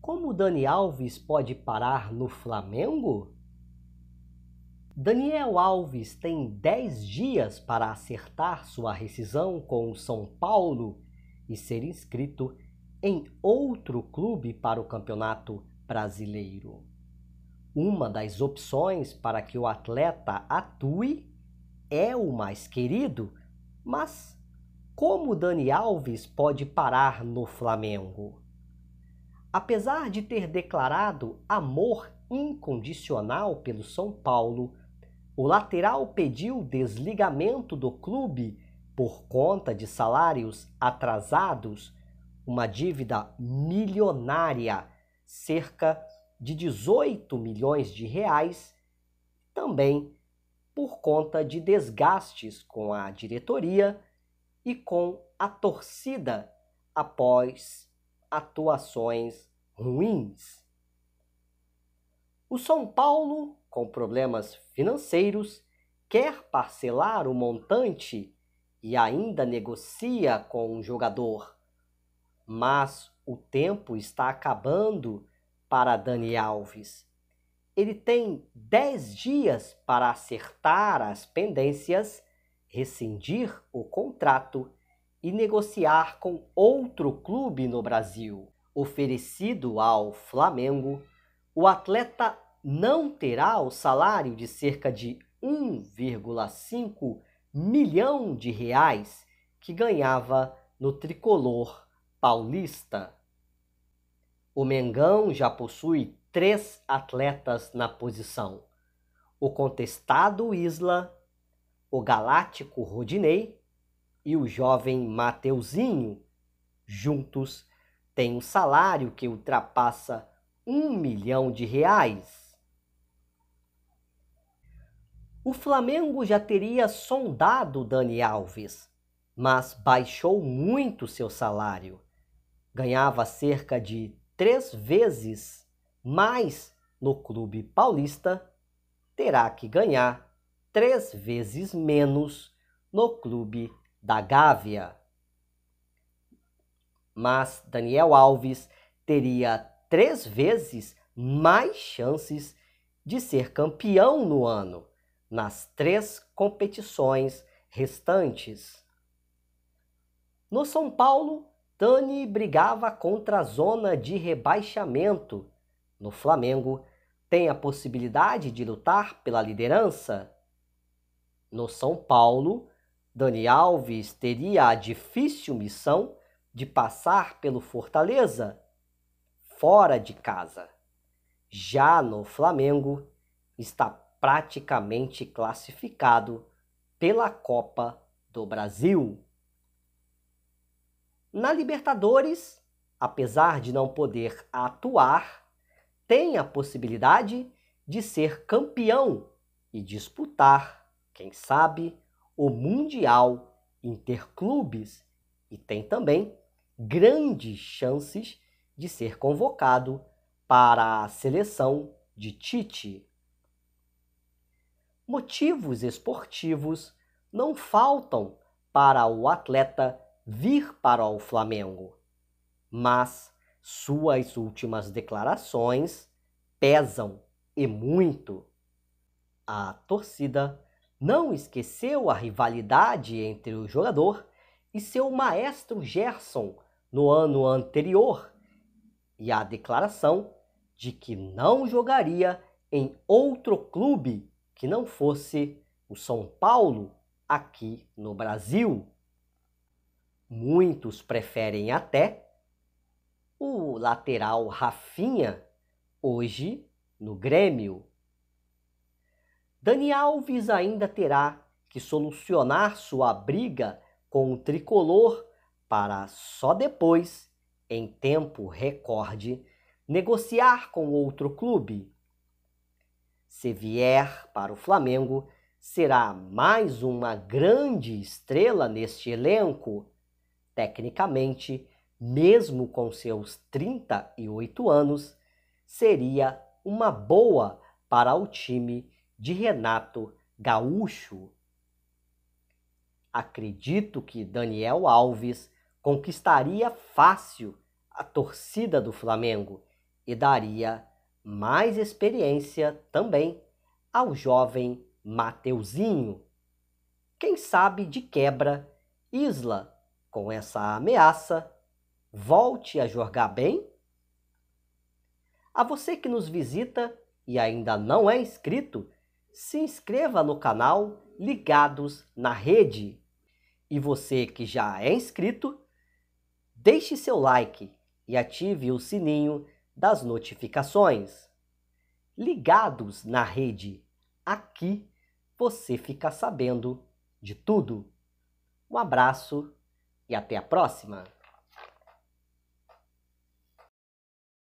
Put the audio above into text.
Como Dani Alves pode parar no Flamengo? Daniel Alves tem 10 dias para acertar sua rescisão com o São Paulo e ser inscrito em outro clube para o Campeonato Brasileiro. Uma das opções para que o atleta atue é o mais querido, mas como Dani Alves pode parar no Flamengo? Apesar de ter declarado amor incondicional pelo São Paulo, o lateral pediu desligamento do clube por conta de salários atrasados, uma dívida milionária, cerca de 18 milhões de reais, também por conta de desgastes com a diretoria e com a torcida após atuações ruins. O São Paulo, com problemas financeiros, quer parcelar o montante e ainda negocia com um jogador. Mas o tempo está acabando para Dani Alves. Ele tem 10 dias para acertar as pendências, rescindir o contrato e negociar com outro clube no Brasil. Oferecido ao Flamengo, o atleta não terá o salário de cerca de 1,5 milhão de reais que ganhava no tricolor paulista. O Mengão já possui três atletas na posição: o contestado Isla, o galáctico Rodinei e o jovem Mateuzinho, juntos, têm um salário que ultrapassa um milhão de reais. O Flamengo já teria sondado Dani Alves, mas baixou muito seu salário. Ganhava cerca de três vezes mais no clube paulista, terá que ganhar três vezes menos no clube da Gávea, mas Daniel Alves teria três vezes mais chances de ser campeão no ano, nas três competições restantes. No São Paulo, Tani brigava contra a zona de rebaixamento. No Flamengo, tem a possibilidade de lutar pela liderança? No São Paulo, Dani Alves teria a difícil missão de passar pelo Fortaleza fora de casa. Já no Flamengo, está praticamente classificado pela Copa do Brasil. Na Libertadores, apesar de não poder atuar, tem a possibilidade de ser campeão e disputar, quem sabe, o Mundial Interclubes e tem também grandes chances de ser convocado para a seleção de Tite. Motivos esportivos não faltam para o atleta vir para o Flamengo, mas suas últimas declarações pesam e muito. A torcida não esqueceu a rivalidade entre o jogador e seu maestro Gerson no ano anterior e a declaração de que não jogaria em outro clube que não fosse o São Paulo aqui no Brasil. Muitos preferem até o lateral Rafinha, hoje no Grêmio. Dani Alves ainda terá que solucionar sua briga com o tricolor para só depois, em tempo recorde, negociar com outro clube. Se vier para o Flamengo, será mais uma grande estrela neste elenco. Tecnicamente, mesmo com seus 38 anos, seria uma boa para o time de Renato Gaúcho. Acredito que Daniel Alves conquistaria fácil a torcida do Flamengo e daria mais experiência também ao jovem Mateuzinho. Quem sabe de quebra, Isla, com essa ameaça, volte a jogar bem? A você que nos visita e ainda não é inscrito, se inscreva no canal Ligados na Rede. E você que já é inscrito, deixe seu like e ative o sininho das notificações. Ligados na Rede. Aqui você fica sabendo de tudo. Um abraço e até a próxima!